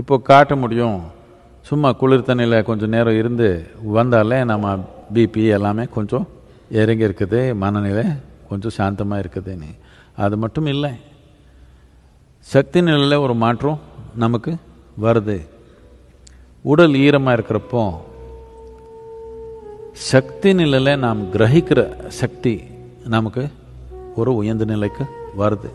இப்போது காட்ட முடியும் சும்மா குளிர் தண்ணியில் கொஞ்சம் நேரம் இருந்து வந்தாலே நம்ம பிபி எல்லாமே கொஞ்சம் இறங்கி இருக்குது மனநிலை கொஞ்சம் சாந்தமாக இருக்குதுன்னு அது மட்டும் இல்லை சக்தி நிலையில் ஒரு மாற்றம் நமக்கு வருது உடல் ஈரமாக இருக்கிறப்போ சக்தி நிலையில் நாம் கிரகிக்கிற சக்தி நமக்கு ஒரு உயர்ந்த நிலைக்கு வருது